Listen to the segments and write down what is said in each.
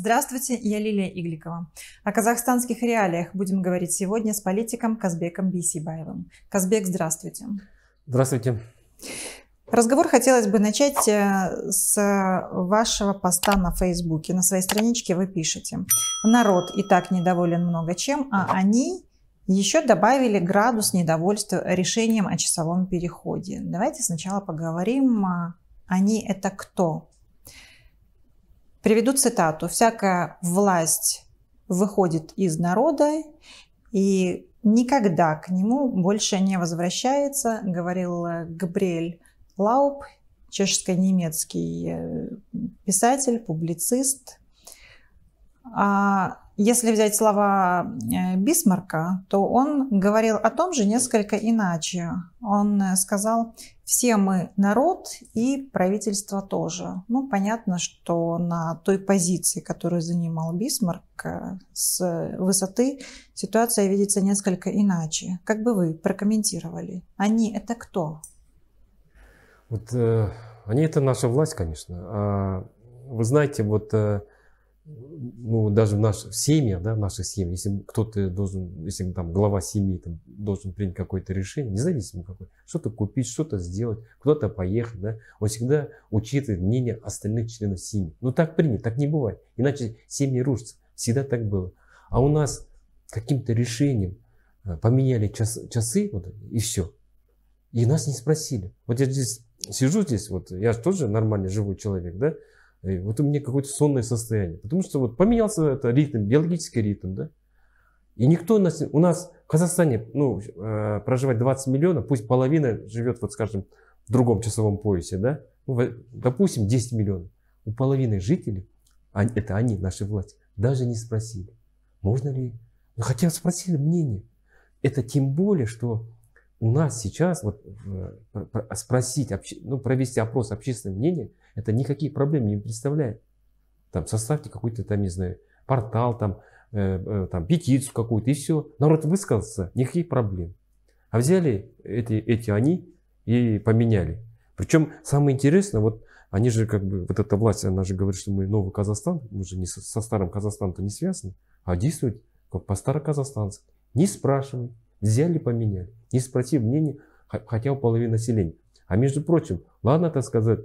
Здравствуйте, я Лилия Игликова. О казахстанских реалиях будем говорить сегодня с политиком Казбеком Бисибаевым. Казбек, здравствуйте. Здравствуйте. Разговор хотелось бы начать э, с вашего поста на Фейсбуке. На своей страничке вы пишете «Народ и так недоволен много чем, а они еще добавили градус недовольства решением о часовом переходе». Давайте сначала поговорим а, «Они – это кто?» Приведу цитату. «Всякая власть выходит из народа, и никогда к нему больше не возвращается», говорил э, Габриэль Лауб, чешско-немецкий э, писатель, публицист. А если взять слова э, Бисмарка, то он говорил о том же несколько иначе. Он э, сказал, все мы народ и правительство тоже. Ну, понятно, что на той позиции, которую занимал Бисмарк, э, с высоты ситуация видится несколько иначе. Как бы вы прокомментировали? Они это кто? Вот э, они это наша власть, конечно. А, вы знаете, вот э, ну, даже в наших семьях, да, в наших семьях, если кто-то должен, если там глава семьи там, должен принять какое-то решение, независимо какое, что-то купить, что-то сделать, куда-то поехать, да, он всегда учитывает мнение остальных членов семьи. Ну, так принято, так не бывает. Иначе семьи рушатся. Всегда так было. А у нас каким-то решением э, поменяли час, часы, вот, и все. И нас не спросили. Вот я здесь сижу здесь, вот я тоже нормальный живой человек, да, вот у меня какое-то сонное состояние. Потому что вот поменялся это ритм, биологический ритм, да? И никто у нас, у нас в Казахстане, ну, э, проживать 20 миллионов, пусть половина живет, вот скажем, в другом часовом поясе, да? Ну, допустим, 10 миллионов. У половины жителей, они, а, это они, наши власти, даже не спросили, можно ли... Ну, хотя спросили мнение. Это тем более, что у нас сейчас вот, э, спросить, ну, провести опрос общественного мнения, это никаких проблем не представляет. Там составьте какой-то там, не знаю, портал, там, э, э там петицию какую-то, и все. Народ высказался, никаких проблем. А взяли эти, эти они и поменяли. Причем самое интересное, вот они же как бы, вот эта власть, она же говорит, что мы новый Казахстан, мы же не со, со старым Казахстаном-то не связаны, а действуют как по староказахстански. Не спрашивай, Взяли, поменяли. Не спросив мнения хотя у половины населения. А между прочим, ладно, так сказать,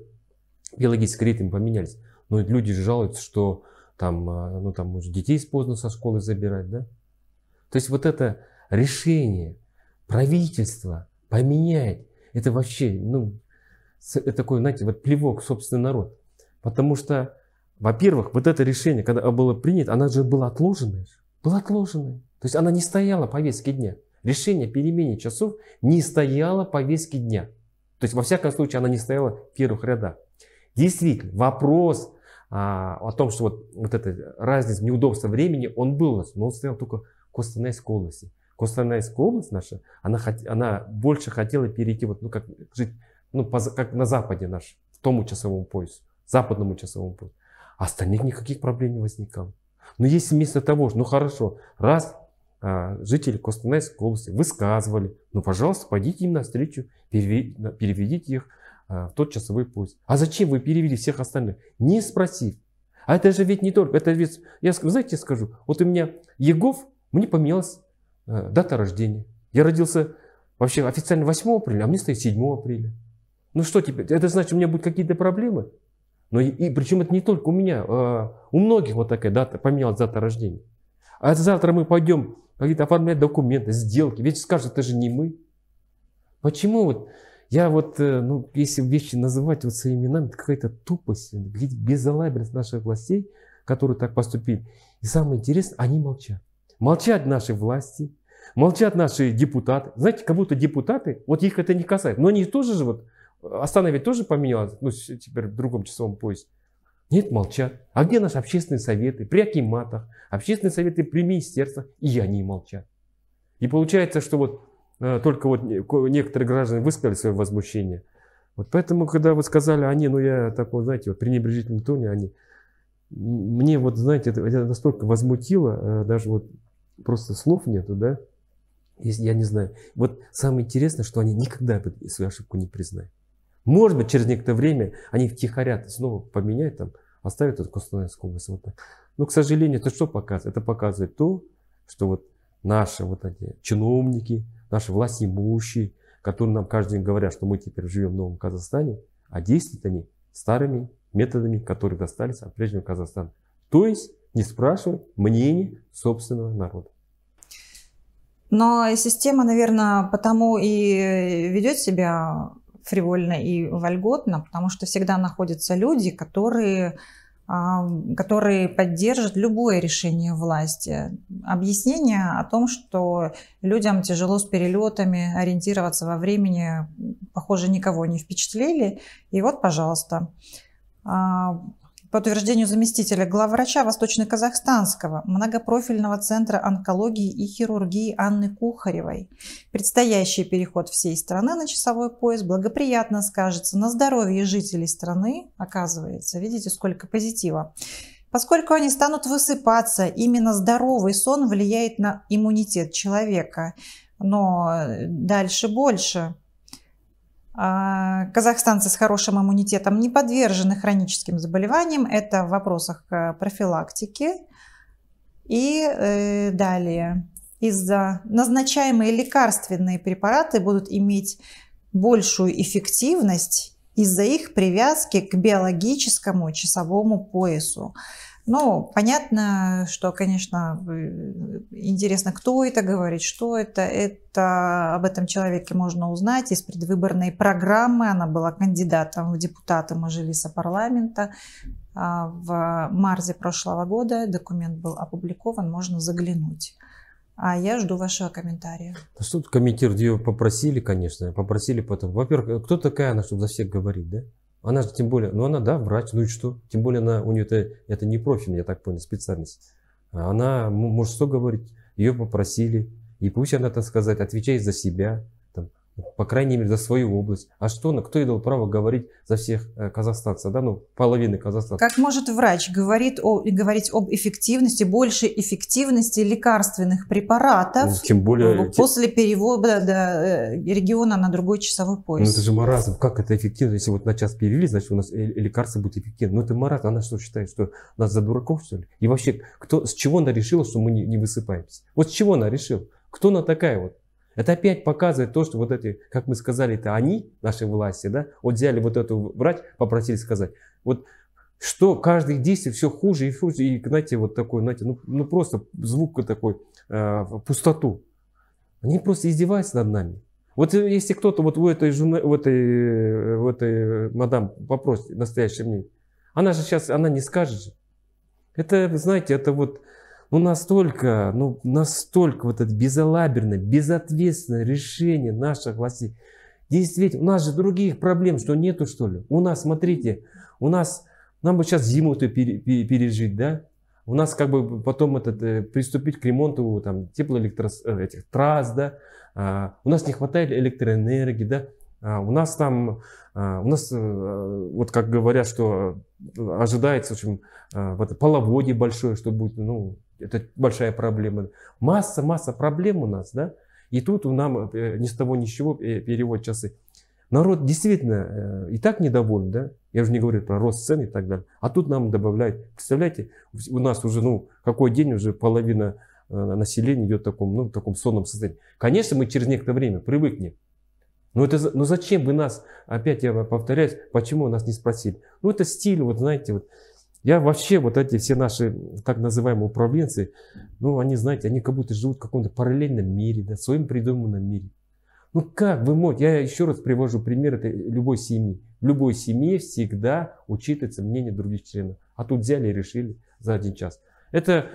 биологические ритмы поменялись, но люди жалуются, что там, а, ну, там, может, детей поздно со школы забирать, да? То есть вот это решение правительства поменять, это вообще, ну, это такой, знаете, вот плевок в собственный народ. Потому что, во-первых, вот это решение, когда было принято, оно же было отложено, было отложено, То есть она не стояла повестки дня. Решение о перемене часов не стояло повестки дня. То есть, во всяком случае, она не стояла в первых рядах. Действительно, вопрос а, о том, что вот, вот эта разница, неудобство времени, он был у нас, но он стоял только в Костанайской области. Костанайская область наша, она, она больше хотела перейти, вот, ну, как, жить, ну, по, как на западе наш, в тому часовому поясу, западному часовому поясу. А остальных никаких проблем не возникало. Но если вместо того, ну хорошо, раз а, жители Костанайской области высказывали, ну, пожалуйста, пойдите им навстречу, переведите их а, в тот часовой поезд. А зачем вы перевели всех остальных? Не спросив. А это же ведь не только, это ведь, я, знаете, скажу, вот у меня Егов, мне поменялась а, дата рождения. Я родился вообще официально 8 апреля, а мне стоит 7 апреля. Ну что теперь, это значит, у меня будут какие-то проблемы? Но ну, и, и причем это не только у меня, а у многих вот такая дата, поменялась дата рождения. А завтра мы пойдем говорит, оформлять документы, сделки. Ведь скажут, это же не мы. Почему вот я вот, э, ну, если вещи называть вот своими именами, это какая-то тупость, безалаберность наших властей, которые так поступили. И самое интересное, они молчат. Молчат наши власти, молчат наши депутаты. Знаете, как будто депутаты, вот их это не касается. Но они тоже же вот, э, остановить тоже поменялось, ну, теперь в другом часовом поезде. Нет, молчат. А где наши общественные советы при акиматах, общественные советы при министерствах? И они молчат. И получается, что вот э, только вот некоторые граждане высказали свое возмущение. Вот поэтому, когда вы сказали они, «А ну я такой, знаете, вот пренебрежительном тоне они, а мне вот, знаете, это, это настолько возмутило, э, даже вот просто слов нету, да? Если, я не знаю. Вот самое интересное, что они никогда свою ошибку не признают. Может быть, через некоторое время они втихаря снова поменяют там оставит эту Костанайскую область вот так. Но, ну, к сожалению, это что показывает? Это показывает то, что вот наши вот эти чиновники, наши власти имущие, которые нам каждый день говорят, что мы теперь живем в новом Казахстане, а действуют они старыми методами, которые достались от прежнего Казахстана. То есть не спрашивают мнение собственного народа. Но система, наверное, потому и ведет себя фривольно и вольготно, потому что всегда находятся люди, которые а, которые поддержат любое решение власти. Объяснение о том, что людям тяжело с перелетами, ориентироваться во времени, похоже, никого не впечатлили. И вот, пожалуйста. А, по утверждению заместителя главврача Восточно-Казахстанского многопрофильного центра онкологии и хирургии Анны Кухаревой, предстоящий переход всей страны на часовой пояс благоприятно скажется на здоровье жителей страны, оказывается. Видите, сколько позитива. Поскольку они станут высыпаться, именно здоровый сон влияет на иммунитет человека. Но э, дальше больше. А, казахстанцы с хорошим иммунитетом не подвержены хроническим заболеваниям. Это в вопросах э, профилактики. И э, далее. Из-за назначаемые лекарственные препараты будут иметь большую эффективность из-за их привязки к биологическому часовому поясу. Ну, понятно, что, конечно, интересно, кто это говорит, что это. Это об этом человеке можно узнать из предвыборной программы. Она была кандидатом в депутаты Мажилиса парламента а, в марте прошлого года. Документ был опубликован, можно заглянуть. А я жду вашего комментария. Да что тут комментировать ее попросили, конечно. Попросили потом. Во-первых, кто такая она, чтобы за всех говорить, да? Она же тем более, ну она, да, врач, ну и что? Тем более она, у нее это, это не профиль, я так понял, специальность. Она может что говорить? Ее попросили. И пусть она, так сказать, отвечает за себя по крайней мере, за свою область. А что, на ну, кто ей дал право говорить за всех э, казахстанцев, да, ну, половины казахстанцев? Как может врач говорит о, говорить об эффективности, большей эффективности лекарственных препаратов ну, тем более, э, после перевода до э, региона на другой часовой пояс? Ну, это же маразм. Как это эффективно? Если вот на час перевели, значит, у нас лекарство будет эффективно. Ну, это маразм. Она что, считает, что нас за дураков, что ли? И вообще, кто, с чего она решила, что мы не, не высыпаемся? Вот с чего она решила? Кто она такая вот? Это опять показывает то, что вот эти, как мы сказали, это они, наши власти, да, вот взяли вот эту брать, попросили сказать. Вот что каждое действие все хуже и хуже, и, знаете, вот такой, знаете, ну, ну просто звук такой, э, пустоту. Они просто издеваются над нами. Вот если кто-то вот у этой жены, у этой, э, у этой э, мадам попросит настоящее мнение, она же сейчас, она не скажет же. Это, знаете, это вот, ну настолько, ну, настолько вот это безалаберное, безответственное решение наших властей. Действительно, у нас же других проблем, что нету, что ли? У нас, смотрите, у нас, нам бы сейчас зиму-то пережить, да? У нас как бы потом этот, э, приступить к ремонту там, теплоэлектрос... Э, этих трасс, да? А, у нас не хватает электроэнергии, да? А, у нас там, а, у нас, а, вот как говорят, что ожидается, в общем, а, вот, половодье большое, что будет, ну, это большая проблема. Масса, масса проблем у нас, да? И тут у нам э, ни с того ни с чего э, перевод часы. Народ действительно э, и так недоволен, да? Я уже не говорю про рост цен и так далее. А тут нам добавляют. Представляете, у нас уже, ну, какой день уже половина населения идет в таком, ну, в таком сонном состоянии. Конечно, мы через некоторое время привыкнем. Но, это, но зачем вы нас, опять я повторяюсь, почему нас не спросили? Ну, это стиль, вот знаете, вот я вообще, вот эти все наши так называемые управленцы, ну, они, знаете, они как будто живут в каком-то параллельном мире, да, своем придуманном мире. Ну, как вы можете? Я еще раз привожу пример этой э, любой семьи. В любой семье всегда учитывается мнение других членов. А тут взяли и решили за один час. Это,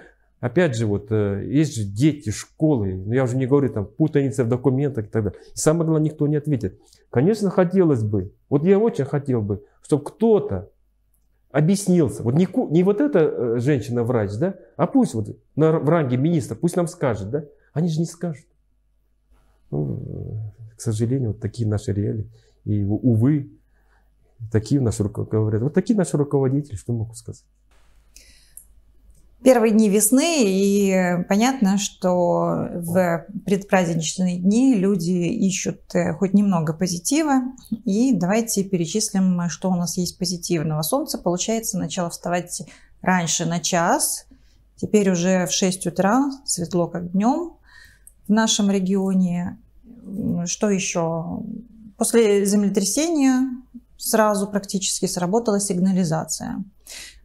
опять же, вот, э, есть же дети, школы, но ну, я уже не говорю, там, путаница в документах и так далее. И самое главное, никто не ответит. Конечно, хотелось бы, вот я очень хотел бы, чтобы кто-то объяснился. Вот не, не вот эта э, женщина-врач, да, а пусть вот на, в ранге министра, пусть нам скажет, да. Они же не скажут. Ну, э, к сожалению, вот такие наши реалии. И, увы, такие наши руководители. Вот такие наши руководители, что могу сказать первые дни весны, и понятно, что в предпраздничные дни люди ищут э, хоть немного позитива. И давайте перечислим, что у нас есть позитивного. Солнце, получается, начало вставать раньше на час. Теперь уже в 6 утра, светло как днем в нашем регионе. Что еще? После землетрясения сразу практически сработала сигнализация.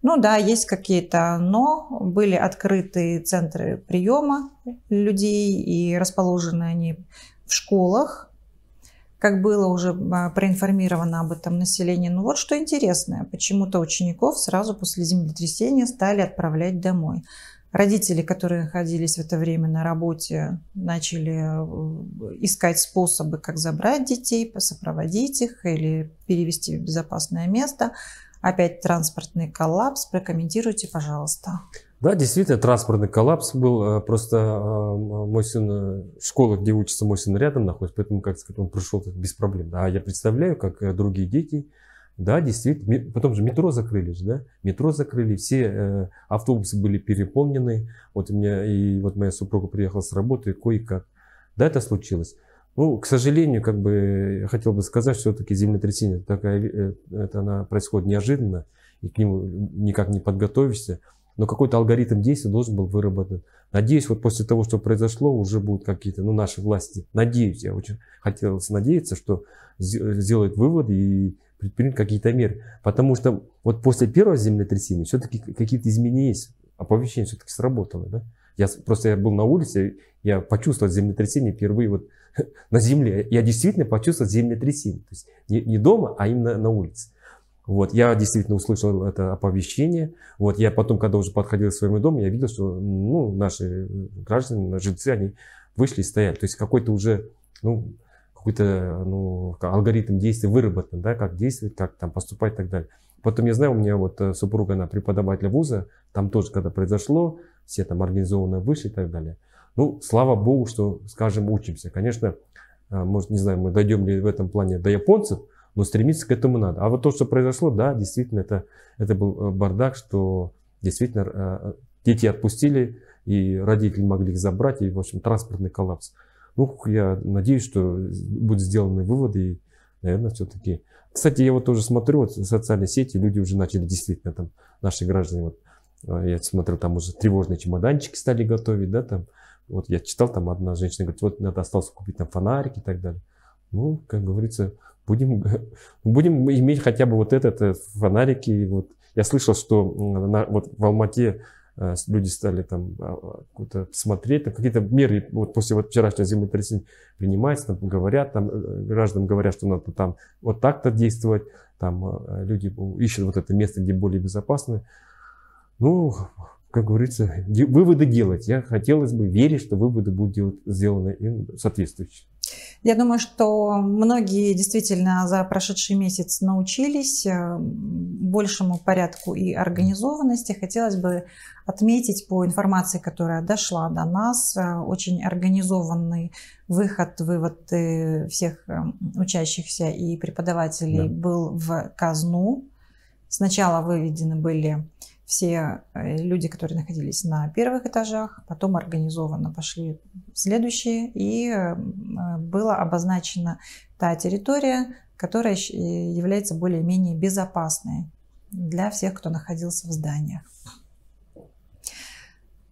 Ну да, есть какие-то но. Были открыты центры приема людей и расположены они в школах, как было уже а, проинформировано об этом население. Но ну вот что интересное, почему-то учеников сразу после землетрясения стали отправлять домой. Родители, которые находились в это время на работе, начали э, искать способы, как забрать детей, сопроводить их или перевести в безопасное место опять транспортный коллапс. Прокомментируйте, пожалуйста. Да, действительно, транспортный коллапс был. Э, просто э, мой сын, э, школа, где учится мой сын, рядом находится, поэтому, как сказать, он пришел без проблем. А я представляю, как другие дети, да, действительно, потом же метро закрыли да, метро закрыли, все автобусы были переполнены. Вот у меня, и вот моя супруга приехала с работы, кое-как. Да, это случилось. Ну, к сожалению, как бы я хотел бы сказать, что все-таки землетрясение такая, э, это она происходит неожиданно, и к нему никак не подготовишься. Но какой-то алгоритм действий должен был выработан. Надеюсь, вот после того, что произошло, уже будут какие-то, ну, наши власти, надеюсь, я очень хотел надеяться, что сделают выводы и предпринят какие-то меры. Потому что вот после первого землетрясения все-таки какие-то изменения, оповещения все-таки сработало, да? Я просто я был на улице, я почувствовал землетрясение впервые вот на земле. Я действительно почувствовал землетрясение. То есть не, не дома, а именно на улице. Вот, я действительно услышал это оповещение. Вот, я потом, когда уже подходил к своему дому, я видел, что ну, наши граждане, жильцы, они вышли и стояли. То есть какой-то уже ну, какой-то ну, алгоритм действий выработан, да, как действовать, как там поступать и так далее. Потом я знаю, у меня вот э, супруга, она преподаватель вуза, там тоже когда произошло, все там организованно вышли и так далее. Ну, слава богу, что, скажем, учимся. Конечно, э, может, не знаю, мы дойдем ли в этом плане до японцев, но стремиться к этому надо. А вот то, что произошло, да, действительно, это, это был э, бардак, что действительно дети отпустили, и родители могли их забрать, и, в общем, транспортный коллапс. Ну, я надеюсь, что будут сделаны выводы, и, наверное, все-таки кстати, я вот тоже смотрю, вот социальные сети, люди уже начали действительно там, наши граждане, вот, а, я смотрю, там уже тревожные чемоданчики стали готовить, да, там, вот я читал, там одна женщина говорит, вот надо осталось купить там фонарики и так далее. Ну, как говорится, будем, будем иметь хотя бы вот этот, этот фонарики. Вот. Я слышал, что на, вот в Алмате Э, люди стали там а, а, как-то смотреть, там, какие-то меры вот после вот вчерашнего землетрясения принимаются, там говорят, там э, гражданам говорят, что надо там вот так-то действовать, там а, люди ищут вот это место, где более безопасно. Ну, как говорится, выводы делать. Я хотелось бы верить, что выводы будут делать, сделаны соответствующие. Я думаю, что многие действительно за прошедший месяц научились э, большему порядку и организованности. Хотелось бы отметить по информации, которая дошла до нас, э, очень организованный выход, вывод э, всех учащихся и преподавателей да. был в казну. Сначала выведены были все э, люди, которые находились на первых этажах, потом организованно пошли в следующие, и э, э, была обозначена та территория, которая является более-менее безопасной для всех, кто находился в зданиях.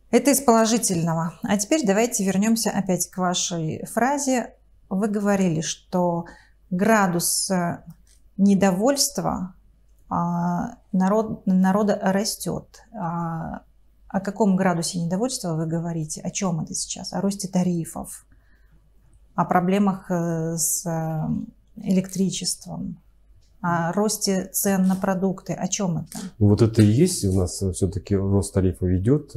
Это из положительного. А теперь давайте вернемся опять к вашей фразе. Вы говорили, что градус недовольства а, народ, народа растет. А, о каком градусе недовольства вы говорите? О чем это сейчас? О росте тарифов, о проблемах э, с э, электричеством, о росте цен на продукты. О чем это? Вот это и есть у нас э, все-таки рост тарифов идет.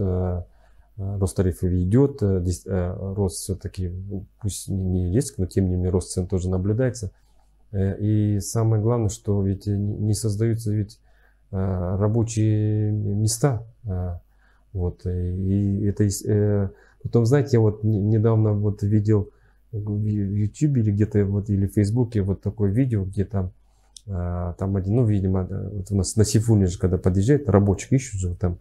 Рост тарифов идет, рост все-таки, ну, пусть не резко, но тем не менее рост цен тоже наблюдается. Э, и самое главное, что ведь э, не создаются ведь э, рабочие места. Вот. И это потом, знаете, я вот недавно вот видел в YouTube или где-то вот или в Фейсбуке вот такое видео, где там там один, ну, видимо, вот у нас на Сифуне же, когда подъезжает, рабочих ищут же, там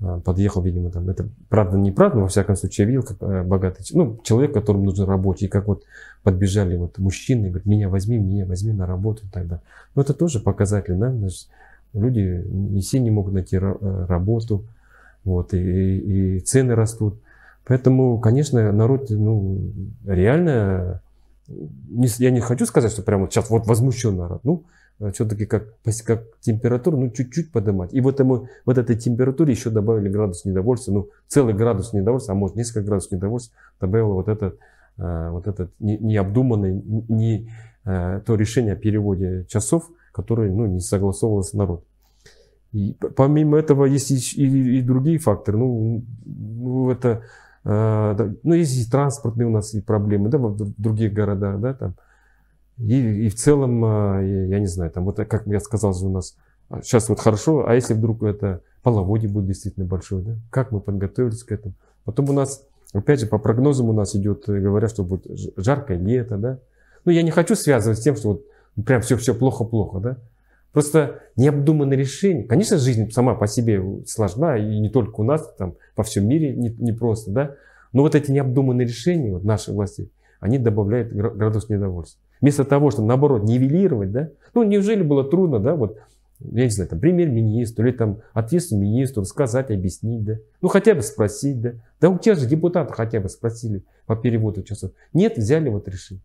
Э, подъехал, видимо, там, это правда не правда, но во всяком случае я видел, как э, богатый, ну, человек, которому нужен рабочий, и как вот подбежали вот мужчины, говорят, меня возьми, меня возьми на работу и так далее. Но это тоже показатель, да, значит, люди не все не могут найти э, работу, вот, и, и цены растут. Поэтому, конечно, народ, ну, реально, не, я не хочу сказать, что прямо сейчас вот возмущен народ, ну, Э, все-таки как, как температуру, ну, чуть-чуть поднимать. И вот, ему, вот этой температуре еще добавили градус недовольства, ну, целый градус недовольства, а может, несколько градусов недовольства добавило вот этот, э, вот этот необдуманный, не э, то решение о переводе часов, которое, ну, не согласовывалось с народом. И помимо этого есть и, и, и другие факторы. Ну, ну это, э, ну, есть и транспортные у нас и проблемы, да, в других городах, да, там, и, и в целом, а, я не знаю, там вот э, как я сказал же у нас, а, сейчас вот хорошо, а если вдруг это половодье будет действительно большое, да? как мы подготовились к этому? Потом у нас, опять же, по прогнозам у нас идет, э, говорят, что будет жаркое лето, да? Ну, я не хочу связывать с тем, что вот прям все-все плохо-плохо, да? Просто необдуманное решение. Конечно, жизнь сама по себе сложна, и не только у нас, там, по всем мире непросто, не да? Но вот эти необдуманные решения вот нашей власти, они добавляют градус недовольства. Вместо того, чтобы, наоборот, нивелировать, да? Ну, неужели было трудно, да, вот, я не знаю, там, премьер-министру или там ответственному министру сказать, объяснить, да? Ну, хотя бы спросить, да? Да у тех же депутатов хотя бы спросили по переводу часов. Нет, взяли, вот решили.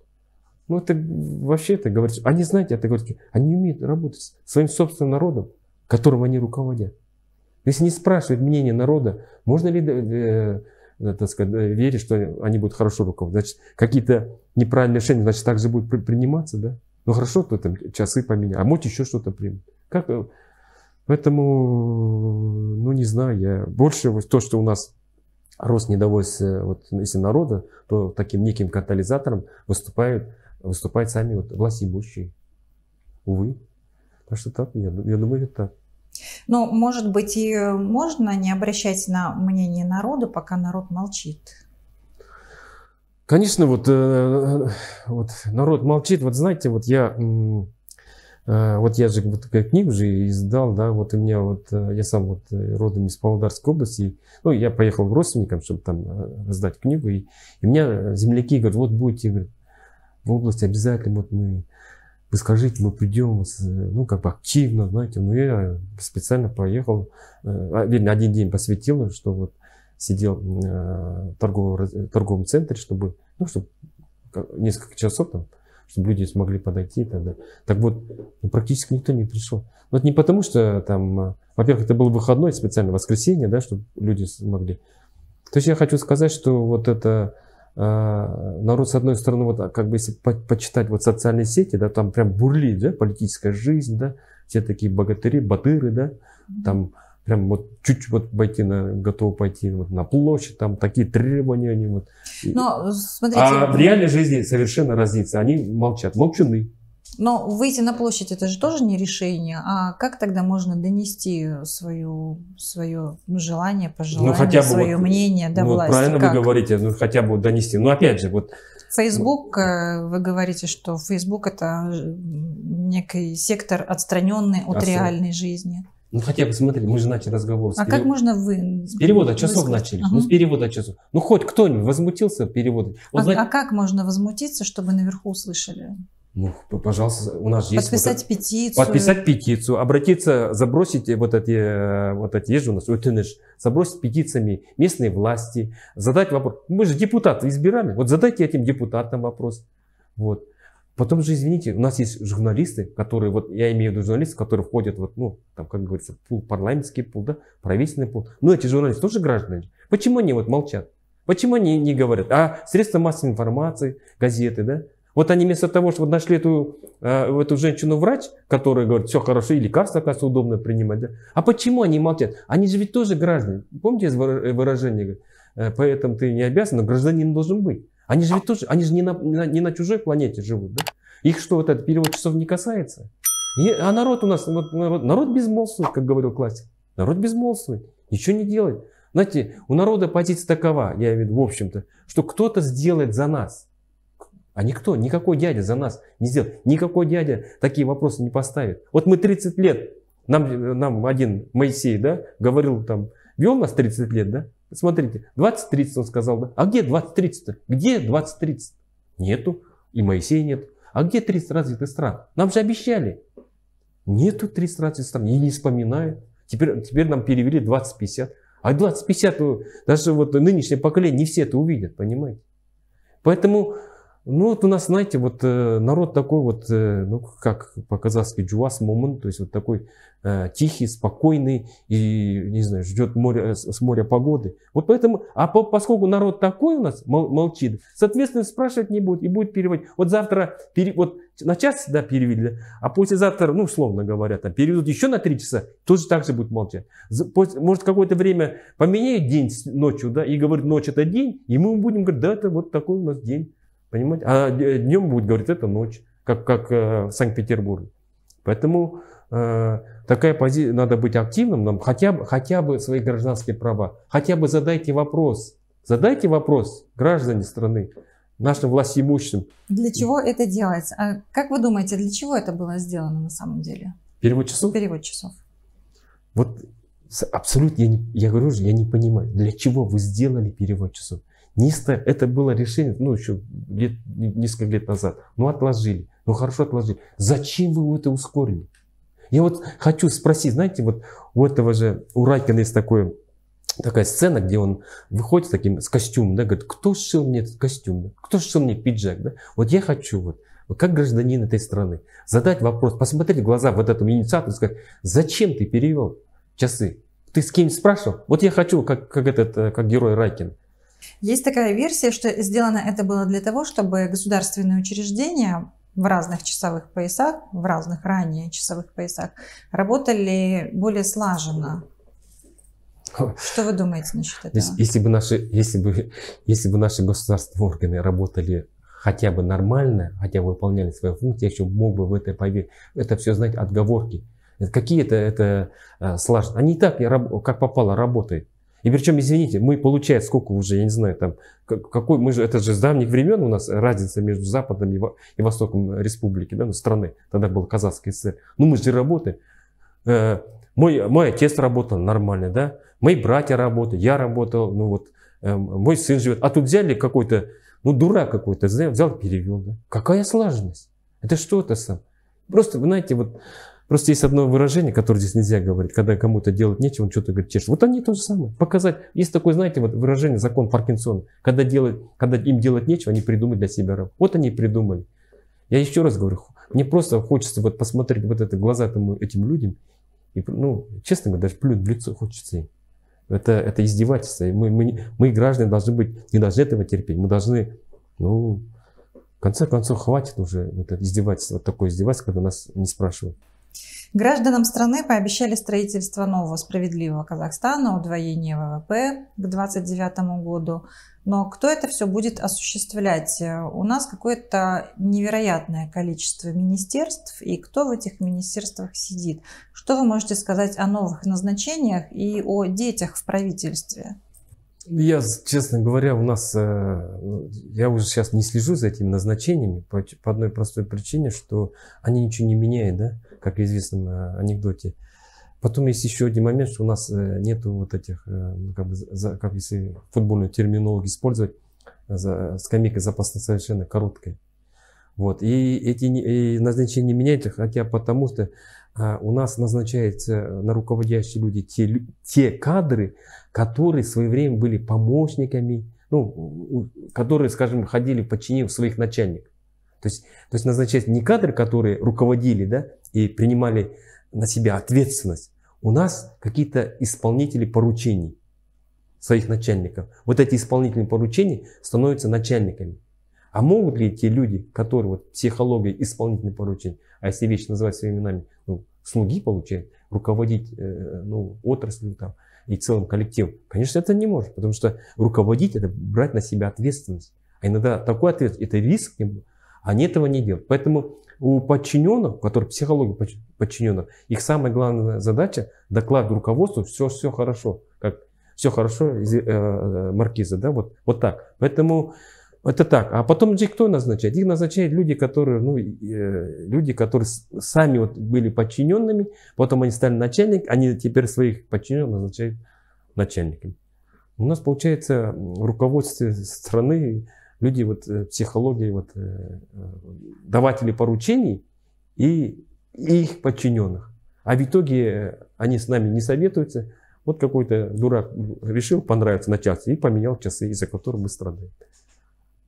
Ну, это вообще это говорит, они, знаете, это говорит, они умеют работать с своим собственным народом, которым они руководят. Если не спрашивают мнение народа, можно ли э, Э, так сказать, э, верить, что они будут хорошо руководить. Значит, какие-то неправильные решения, значит, также будут приниматься, да? Ну хорошо, кто там часы поменял, а может еще что-то примет. Как? Э, поэтому, ну не знаю, я больше вот то, что у нас рост недовольства, вот ну, если народа, то таким неким катализатором выступают, выступают сами вот власти имущие. Увы. Так что так, я, я думаю, это так. Но, ну, может быть, и можно не обращать на мнение народа, пока народ молчит. Конечно, вот, э, э, вот народ молчит. Вот знаете, вот я, э, вот я же вот книгу же издал, да, вот у меня вот, я сам вот родом из Павлодарской области, ну, я поехал к родственникам, чтобы там раздать книгу, и, и у меня земляки говорят, вот будете, говорят, в области обязательно вот мы вы скажите, мы придем, э, ну, как бы активно, знаете, ну, я специально поехал, э, а, вернее, один день посвятил, что вот сидел э, в торговом, торговом центре, чтобы, ну, чтобы несколько часов там, чтобы люди смогли подойти и так далее. Так вот, ну, практически никто не пришел. Но это не потому, что там, во-первых, это был выходной специально, воскресенье, да, чтобы люди смогли. То есть я хочу сказать, что вот это Э, народ, с одной стороны, вот а, как бы если почитать вот социальные сети, да, там прям бурлит, да, политическая жизнь, да, все такие богатыри, батыры, да, там прям вот чуть чуть вот пойти на, готовы пойти вот на площадь, там такие требования они вот. Но, смотрите, а в реальной жизни совершенно разница, они молчат, молчуны. Но выйти на площадь это же тоже не решение. А как тогда можно донести свою, свое желание, пожелание, ну, хотя бы свое вот, мнение до ну, власти? Правильно как? вы говорите, ну, хотя бы донести. Но ну, опять же, вот Фейсбук, ну, э, вы говорите, что Фейсбук это некий сектор, отстраненный от а реальной жизни. Ну хотя бы смотри, мы же начали разговор. А перев... как можно вы? С перевода часов Выск... начали. Ага. Ну с перевода часов. Ну хоть кто-нибудь возмутился переводом. Вот, а, зна... а как можно возмутиться, чтобы наверху услышали? Ну, пожалуйста, у нас есть... Подписать вот петицию. Подписать петицию, обратиться, забросить вот эти, вот эти, есть же у нас, УТНШ, забросить петициями местные власти, задать вопрос. Мы же депутаты избираем, вот задайте этим депутатам вопрос. Вот. Потом же, извините, у нас есть журналисты, которые, вот я имею в виду журналисты, которые входят, вот, ну, там, как говорится, пул, парламентский пул, да, правительственный пул. ну эти журналисты тоже граждане. Почему они вот молчат? Почему они не говорят? А средства массовой информации, газеты, да? Вот они вместо того, чтобы нашли эту, э, эту женщину-врач, которая говорит, все хорошо, и лекарства, оказывается, удобно принимать. А почему они молчат? Они же ведь тоже граждане. Помните э, выражение? Э, Поэтому ты не обязан, но гражданин должен быть. Они же ведь тоже, они же не на, не на, не на чужой планете живут. Да? Их что, вот этот перевод часов не касается? И, а народ у нас, народ, народ безмолвствует, как говорил классик. Народ безмолвствует, ничего не делает. Знаете, у народа позиция такова, я имею в общем-то, что кто-то сделает за нас – а никто, никакой дядя за нас не сделал, Никакой дядя такие вопросы не поставит. Вот мы 30 лет, нам, нам один Моисей, да, говорил там, вел нас 30 лет, да? Смотрите, 20-30 он сказал, да? А где 20-30-то? Где 20-30? Нету. И Моисей нет. А где 30 развитых стран? Нам же обещали. Нету 30 развитых стран. И не вспоминают. Теперь, теперь нам перевели 20-50. А 20-50, э, даже вот нынешнее поколение не все это увидят, понимаете? Поэтому ну вот у нас, знаете, вот э, народ такой вот, э, ну как по-казахски джуас момент, то есть вот такой э, тихий, спокойный и, не знаю, ждет море, э, с моря погоды. Вот поэтому, а по, поскольку народ такой у нас мол, молчит, соответственно, спрашивать не будет и будет переводить. Вот завтра, пере, вот на час, да, перевели, да, а послезавтра, ну, условно говоря, там, переведут еще на три часа, тоже так же будет молчать. Может, какое-то время поменяют день с ночью, да, и говорят, ночь это день, и мы будем говорить, да, это вот такой у нас день. Понимаете? А э, днем будет говорить, это ночь, как, как э, в Санкт-Петербурге. Поэтому э, такая позиция, надо быть активным, нам хотя бы, хотя бы свои гражданские права, хотя бы задайте вопрос, задайте вопрос, граждане страны, нашим властимущим. Для чего это делается? А как вы думаете, для чего это было сделано на самом деле? Перевод часов? Перевод часов. Вот абсолютно, я, не, я говорю же, я не понимаю, для чего вы сделали перевод часов? Нисто это было решение, ну еще лет, несколько лет назад. Ну отложили, ну хорошо отложили. Зачем вы это ускорили? Я вот хочу спросить, знаете, вот у этого же, у Райкина есть такое, такая сцена, где он выходит с таким, с костюмом, да, говорит, кто сшил мне этот костюм, да? кто сшил мне пиджак, да? Вот я хочу вот, как гражданин этой страны, задать вопрос, посмотреть в глаза вот этому инициатору сказать, зачем ты перевел часы? Ты с кем спрашивал? Вот я хочу, как, как, этот, э, как герой Райкин. Есть такая версия, что сделано это было для того, чтобы государственные учреждения в разных часовых поясах, в разных ранее часовых поясах, работали более слаженно. Что вы думаете насчет этого? Если, бы, наши, если, бы, если бы наши государственные органы работали хотя бы нормально, хотя бы выполняли свои функции, я еще мог бы в это поверить. Это все, знаете, отговорки. Какие-то это, это слажно. Они и так, как попало, работают. И причем, извините, мы, получается, сколько уже, я не знаю, там, какой, мы же, это же с давних времен у нас разница между Западом и, Востоком республики, да, ну, страны, тогда был казахский ССР. Ну, мы же работаем. Э, мой, мой отец работал нормально, да, мои братья работали, я работал, ну вот, э, мой сын живет. А тут взяли какой-то, ну, дурак какой-то, взял, перевел, да. Какая слаженность? Это что это сам? Просто, вы знаете, вот Просто есть одно выражение, которое здесь нельзя говорить, когда кому-то делать нечего, он что-то говорит, чешет. Вот они то же самое. Показать. Есть такое, знаете, вот выражение, закон Паркинсона. Когда, делать, когда им делать нечего, они придумают для себя раб. Вот они и придумали. Я еще раз говорю, мне просто хочется вот посмотреть вот это глаза этому, этим людям. И, ну, честно говоря, даже плюнуть в лицо хочется им. Это, это издевательство. И мы, мы, мы, граждане, должны быть, не должны этого терпеть. Мы должны, ну, в конце концов, хватит уже это издевательство, вот такое издевательство, когда нас не спрашивают. Гражданам страны пообещали строительство нового справедливого Казахстана, удвоение ВВП к 2029 году. Но кто это все будет осуществлять? У нас какое-то невероятное количество министерств, и кто в этих министерствах сидит? Что вы можете сказать о новых назначениях и о детях в правительстве? Я, честно говоря, у нас, э, ну, я уже сейчас не слежу за этими назначениями по, по одной простой причине, что они ничего не меняют, да? как в известном э, анекдоте. Потом есть еще один момент, что у нас э, нет вот этих, э, ну, как, бы, за, как если футбольную терминологию использовать, за, скамейка запасных совершенно короткая. Вот. И эти и назначения меняются, хотя потому что а, у нас назначаются на руководящие люди те, те кадры, которые в свое время были помощниками, ну, которые, скажем, ходили, подчинив своих начальников. То есть, то есть назначать не кадры, которые руководили, да, и принимали на себя ответственность, у нас какие-то исполнители поручений своих начальников. Вот эти исполнительные поручения становятся начальниками. А могут ли те люди, которые вот психология исполнительных поручений, а если вещи называть своими именами, ну, слуги получают, руководить э, ну, отраслью там, и целым коллективом? Конечно, это не может, потому что руководить это брать на себя ответственность. А иногда такой ответ, это риск, а они этого не делают. Поэтому у подчиненных, которые психологи подчиненных, их самая главная задача доклад руководству, все, все хорошо. Как все хорошо, э, э, маркиза, да, вот, вот так. Поэтому это так. А потом же кто назначает? Их назначают люди, которые, ну, э, люди, которые сами вот были подчиненными, потом они стали начальник, они теперь своих подчиненных назначают начальниками. У нас, получается, руководство страны люди вот э, психологии вот э, э, даватели поручений и, и их подчиненных. А в итоге они с нами не советуются. Вот какой-то дурак решил понравиться начальству и поменял часы, из-за которых мы страдаем.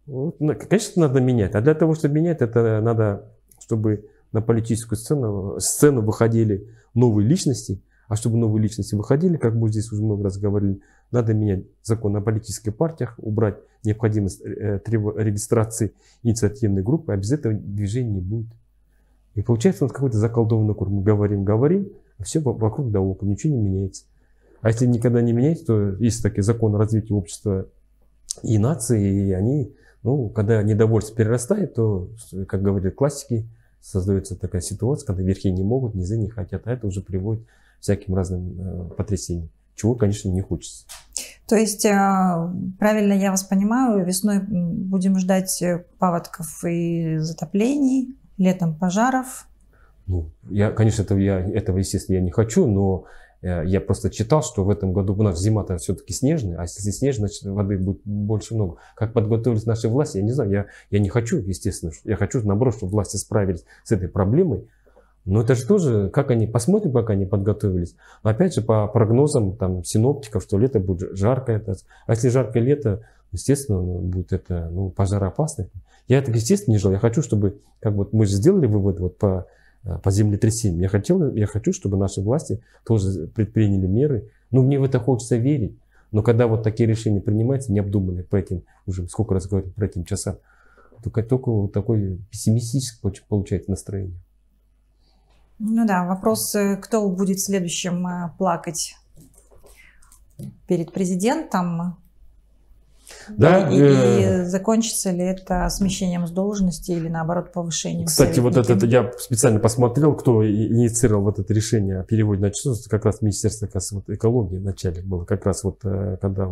Вот, конечно, надо менять. А для того, чтобы менять, это надо, чтобы на политическую сцену, сцену выходили новые личности – а чтобы новые личности выходили, как мы здесь уже много раз говорили, надо менять закон о политических партиях, убрать необходимость э, э, регистрации инициативной группы, а без этого движения не будет. И получается, у нас какой-то заколдованный круг. Мы говорим, говорим, а все вокруг да около, ничего не меняется. А если никогда не менять, то есть такие законы развития общества и нации, и они, ну, когда недовольство перерастает, то, как говорят классики, создается такая ситуация, когда верхи не могут, низы не хотят, а это уже приводит всяким разным э, потрясениям, чего, конечно, не хочется. То есть, э, правильно я вас понимаю, весной будем ждать э, паводков и затоплений, летом пожаров. Ну, я, конечно, этого, я, этого, естественно, я не хочу, но я просто читал, что в этом году у нас зима-то все-таки снежная, а если снежная, значит воды будет больше много. Как подготовились наши власти, я не знаю, я, я не хочу, естественно, я хочу, наоборот, чтобы власти справились с этой проблемой, но это же тоже, как они, посмотрим, как они подготовились. Но опять же, по прогнозам там, синоптиков, что лето будет жаркое. Это, а если жаркое лето, естественно, будет это ну, пожароопасно. Я это, естественно, не желаю. Я хочу, чтобы, как вот мы же сделали вывод вот по, э, по землетрясениям. Я, хотел, я хочу, чтобы наши власти тоже предприняли меры. Ну, мне в это хочется верить. Но когда вот такие решения принимаются, необдуманные по этим, уже сколько раз говорю про этим часам, только, только вот такое пессимистическое получается настроение. Ну да, вопрос, кто будет следующим э, плакать перед президентом? Да, и, э... и закончится ли это смещением с должности или наоборот повышением? Кстати, советника? вот это я специально посмотрел, кто инициировал вот это решение о переводе на это как раз Министерство как раз, вот, экологии вначале было, как раз вот э, когда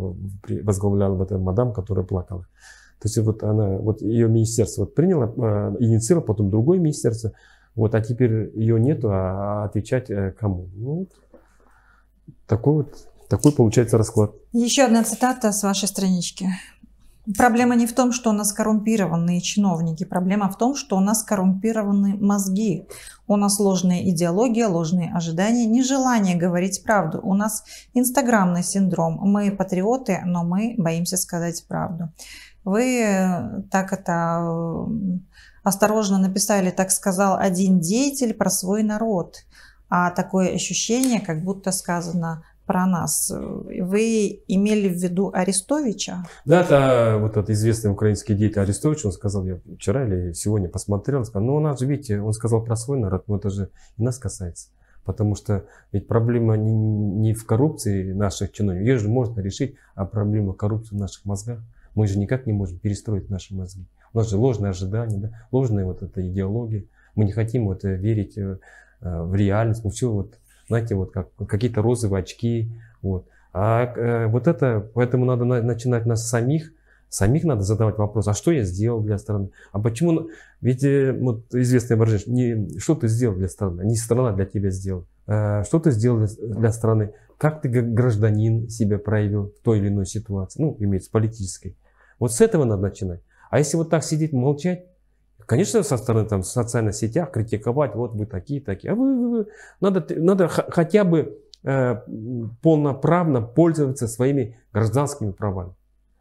возглавляла вот эта мадам, которая плакала. То есть вот она, вот ее министерство вот приняло, э, инициировало, потом другое министерство. Вот, а теперь ее нету, а, а отвечать э, кому? Ну, вот такой вот, такой получается расклад. Еще одна цитата с вашей странички. Проблема не в том, что у нас коррумпированные чиновники. Проблема в том, что у нас коррумпированы мозги. У нас ложная идеология, ложные ожидания, нежелание говорить правду. У нас инстаграмный синдром. Мы патриоты, но мы боимся сказать правду. Вы э, так это э, осторожно написали, так сказал один деятель про свой народ. А такое ощущение, как будто сказано про нас. Вы имели в виду Арестовича? Да, это вот этот известный украинский деятель Арестович, он сказал, я вчера или сегодня посмотрел, сказал, ну у нас же, видите, он сказал про свой народ, но это же и нас касается. Потому что ведь проблема не, не в коррупции наших чиновников, ее же можно решить, а проблема коррупции в наших мозгах. Мы же никак не можем перестроить наши мозги. У нас же ложные ожидания, да? ложные вот эта идеология. Мы не хотим вот э, верить э, э, в реальность. Мы ну, все вот, знаете, вот как какие-то розовые очки. Вот. А вот это, поэтому надо начинать нас самих, самих надо задавать вопрос, а что я сделал для страны? А почему, ведь вот известное выражение, не, что ты сделал для страны, не страна для тебя сделала. А, что ты сделал для страны? Как ты гражданин себя проявил в той или иной ситуации? Ну, имеется политической. Вот с этого надо начинать. А если вот так сидеть, молчать, конечно, со стороны там, в социальных сетях критиковать, вот вы такие, такие. А вы, вы, вы. Надо, надо хотя бы э, полноправно пользоваться своими гражданскими правами.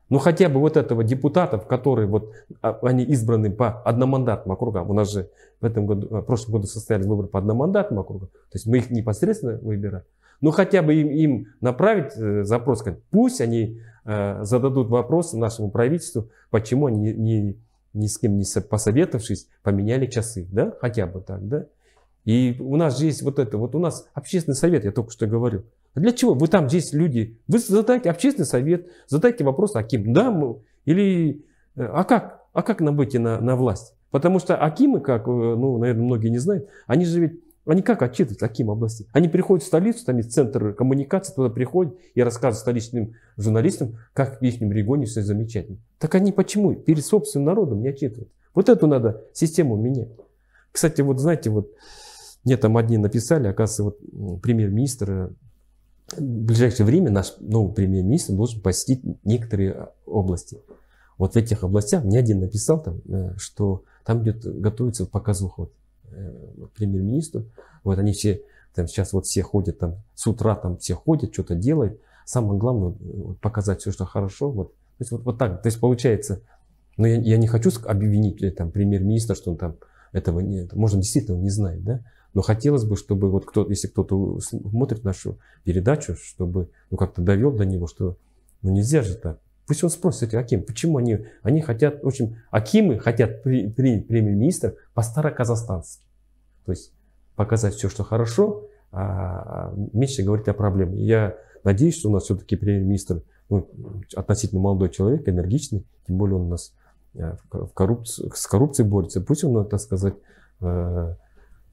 Ну хотя бы вот этого депутата, который вот, а, они избраны по одномандатным округам. У нас же в этом году, а, в прошлом году состоялись выборы по одномандатным округам. То есть мы их непосредственно выбираем. Ну хотя бы им, им направить э, запрос, сказать, пусть они Э, зададут вопрос нашему правительству, почему они не, ни с кем не посоветовавшись, поменяли часы, да, хотя бы так, да. И у нас же есть вот это, вот у нас общественный совет, я только что говорил. для чего? Вы там здесь люди, вы задайте общественный совет, задайте вопрос, Аким, да, мы, или, э, а как, а как нам выйти на, на власть? Потому что Акимы, как, э, ну, наверное, многие не знают, они же ведь они как отчитываются, каким области? Они приходят в столицу, там есть центр коммуникации, туда приходят и рассказывают столичным журналистам, как в их регионе все замечательно. Так они почему перед собственным народом не отчитывают? Вот эту надо систему менять. Кстати, вот знаете, вот мне там одни написали, оказывается, вот премьер-министр э, в ближайшее время наш новый премьер-министр должен посетить некоторые а, области. Вот в этих областях мне один написал, там, э, что там идет, готовится показуха. Вот Э, премьер-министру. Вот они все, там сейчас вот все ходят, там с утра там все ходят, что-то делают. Самое главное э, вот, показать все, что хорошо. Вот. То есть вот, вот так, то есть получается. Но ну, я, я не хочу обвинить э, там, премьер-министра, что он там этого не, действительно он не знает, да? Но хотелось бы, чтобы вот кто, если кто-то смотрит нашу передачу, чтобы ну, как-то довел до него, что ну, нельзя же так. Пусть он спросит Аким, почему они, они хотят, в общем, Акимы хотят принять премьер-министр по-староказахстански. То есть показать все, что хорошо, а меньше говорить о проблеме. Я надеюсь, что у нас все-таки премьер-министр ну, относительно молодой человек, энергичный, тем более он у нас э, в коррупцию, с коррупцией борется. Пусть он, ну, так сказать, э,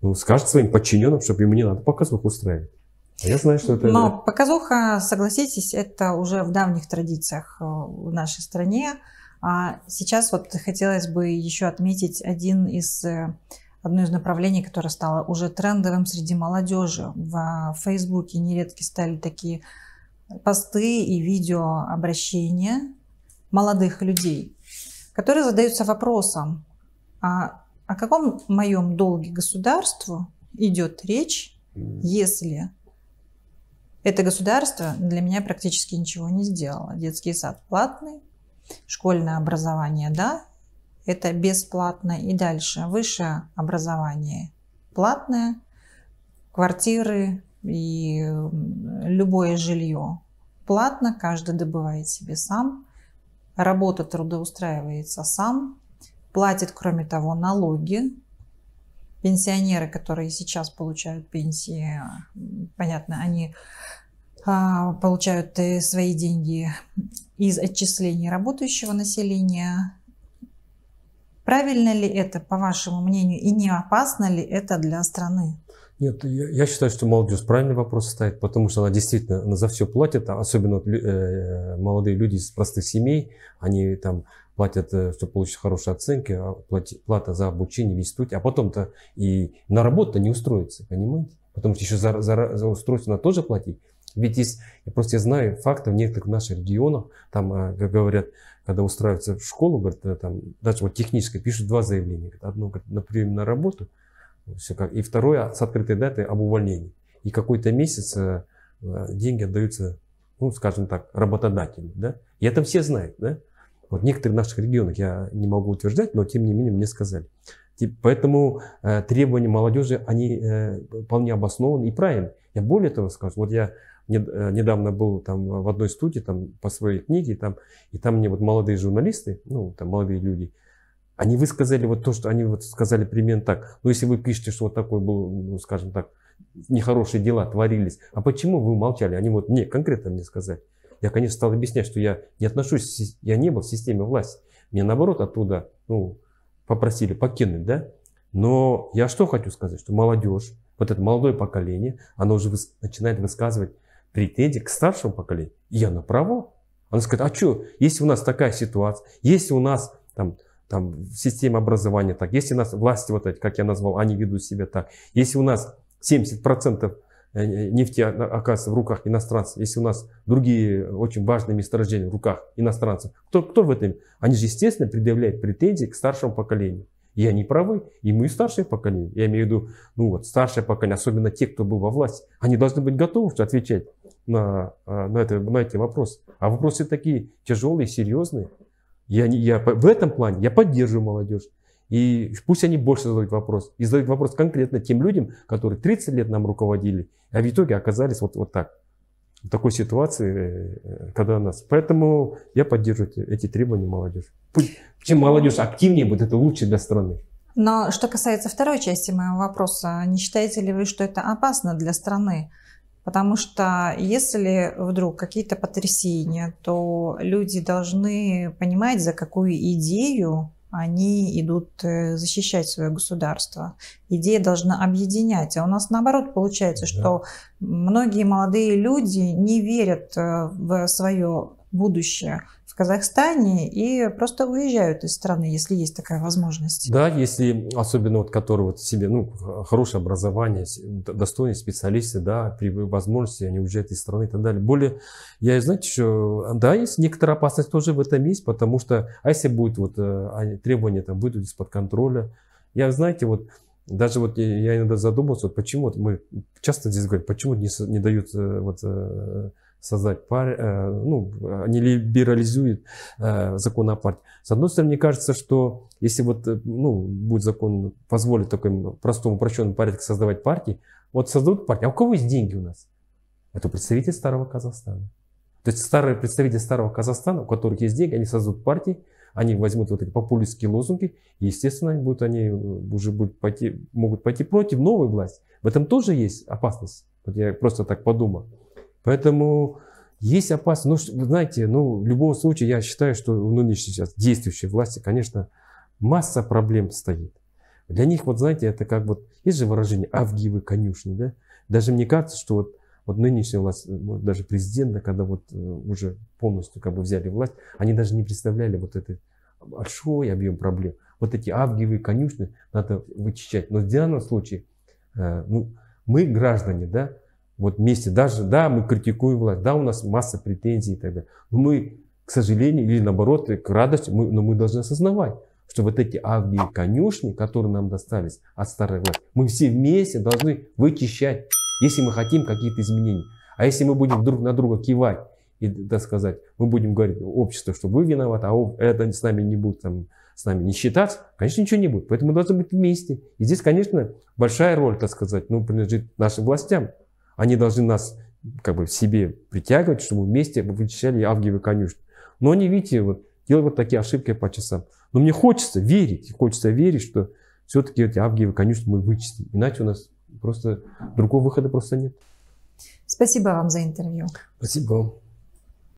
ну, скажет своим подчиненным, чтобы ему не надо показывать устраивать. Я знаю, что это... Но показуха, согласитесь, это уже в давних традициях э, в нашей стране. А сейчас вот хотелось бы еще отметить один из, э, одно из направлений, которое стало уже трендовым среди молодежи. В Фейсбуке нередки стали такие посты и видео обращения молодых людей, которые задаются вопросом, а о каком моем долге государству идет речь, если это государство для меня практически ничего не сделало. Детский сад платный, школьное образование – да, это бесплатно. И дальше высшее образование платное, квартиры и любое жилье платно, каждый добывает себе сам, работа трудоустраивается сам, платит, кроме того, налоги. Пенсионеры, которые сейчас получают пенсии, понятно, они а, получают э, свои деньги из отчислений работающего населения. Правильно ли это, по вашему мнению, и не опасно ли это для страны? Нет, я, я считаю, что молодежь правильный вопрос ставит, потому что она действительно она за все платит, особенно э, молодые люди из простых семей, они там платят, э, чтобы получить хорошие оценки, а платят плата за обучение в институте, а потом-то и на работу не устроится, понимаете? Потому что еще за, за, за устройство надо тоже платить. Ведь есть, я просто я знаю факты в некоторых наших регионах там, как говорят, когда устраиваются в школу, говорят, э, там, даже вот техническое, пишут два заявления. Одно говорит, на прием на работу, все как, и второе с открытой датой об увольнении. И какой-то месяц э, э, деньги отдаются, ну, скажем так, работодателю. Да? И это все знают. Да? Вот в некоторых наших регионах я не могу утверждать, но тем не менее мне сказали. Поэтому э, требования молодежи, они э, вполне обоснованы и правильны. Я более того скажу, вот я Э, недавно был там э, в одной студии там по своей книге там и там мне вот молодые журналисты ну там молодые люди они высказали вот то что они вот сказали примерно так ну если вы пишете что вот такой был ну скажем так нехорошие дела творились а почему вы молчали они вот мне конкретно мне сказали я конечно стал объяснять что я не отношусь я не был в системе власти мне наоборот оттуда ну попросили покинуть да но я что хочу сказать что молодежь вот это молодое поколение, оно уже выс- начинает высказывать претензии к старшему поколению, я на право. Она скажет, а что, если у нас такая ситуация, если у нас там, там система образования так, если у нас власти вот эти, как я назвал, они ведут себя так, если у нас 70% э, э, нефти а, оказывается в руках иностранцев, если у нас другие очень важные месторождения в руках иностранцев, кто, кто в этом? Они же, естественно, предъявляют претензии к старшему поколению. И они правы, и мы старшее поколение. Я имею в виду, ну вот, старшее поколение, особенно те, кто был во власти, они должны быть готовы отвечать на, а, на, это, на эти вопросы. А вопросы такие тяжелые, серьезные. Я, я, в этом плане я поддерживаю молодежь. И пусть они больше задают вопрос. И задают вопрос конкретно тем людям, которые 30 лет нам руководили, а в итоге оказались вот, вот так. В такой ситуации, э, когда нас. Поэтому я поддерживаю эти требования молодежи. Пусть, чем молодежь активнее будет, это лучше для страны. Но что касается второй части моего вопроса, не считаете ли вы, что это опасно для страны? Потому что если вдруг какие-то потрясения, то люди должны понимать, за какую идею они идут э, защищать свое государство. Идея должна объединять. А у нас наоборот получается, что многие молодые люди не верят э, в свое будущее Казахстане и просто уезжают из страны, если есть такая возможность. Да, если особенно вот которые вот себе, ну, хорошее образование, достойные специалисты, да, при возможности они уезжают из страны и так далее. Более, я, знаете, что, да, есть некоторая опасность тоже в этом есть, потому что, а если будет вот э, а, требования там выйдут из-под контроля, я, знаете, вот даже вот я иногда задумался, вот почему вот мы часто здесь говорим, почему не, не дают э, вот э, создать пар... Э, ну, не либерализует э, закон о партии. С одной стороны, мне кажется, что если вот, э, ну, будет закон позволит такой простому, упрощенному порядку создавать партии, вот создадут партии, а у кого есть деньги у нас? Это представители старого Казахстана. То есть старые представители старого Казахстана, у которых есть деньги, они создадут партии, они возьмут вот эти популистские лозунги, и, естественно, они, будут, они уже будут пойти, могут пойти против новой власти. В этом тоже есть опасность. Вот я просто так подумал. Поэтому есть опасность. Ну, знаете, ну, в любом случае, я считаю, что в нынешней сейчас действующей власти, конечно, масса проблем стоит. Для них, вот знаете, это как вот, есть же выражение «авгивы конюшни», да? Даже мне кажется, что вот, вот нынешняя власть, даже президента, когда вот э, уже полностью как бы взяли власть, они даже не представляли вот этот большой объем проблем. Вот эти авгиевые конюшни надо вычищать. Но в данном случае, э, ну, мы граждане, да, вот вместе, даже, да, мы критикуем власть, да, у нас масса претензий и так далее. Но мы, к сожалению, или наоборот, к радости, мы, но мы должны осознавать, что вот эти авгии конюшни, которые нам достались от старой власти, мы все вместе должны вычищать, если мы хотим какие-то изменения. А если мы будем друг на друга кивать, и, так сказать, мы будем говорить обществу, что вы виноваты, а это с нами не будет там, с нами не считаться, конечно, ничего не будет. Поэтому мы должны быть вместе. И здесь, конечно, большая роль, так сказать, ну, принадлежит нашим властям. Они должны нас как бы в себе притягивать, чтобы вместе мы вычищали авгиевы конюшни. Но они, видите, вот, делают вот такие ошибки по часам. Но мне хочется верить, хочется верить, что все-таки эти авгиевы конюшни мы вычистим. Иначе у нас просто другого выхода просто нет. Спасибо вам за интервью. Спасибо вам.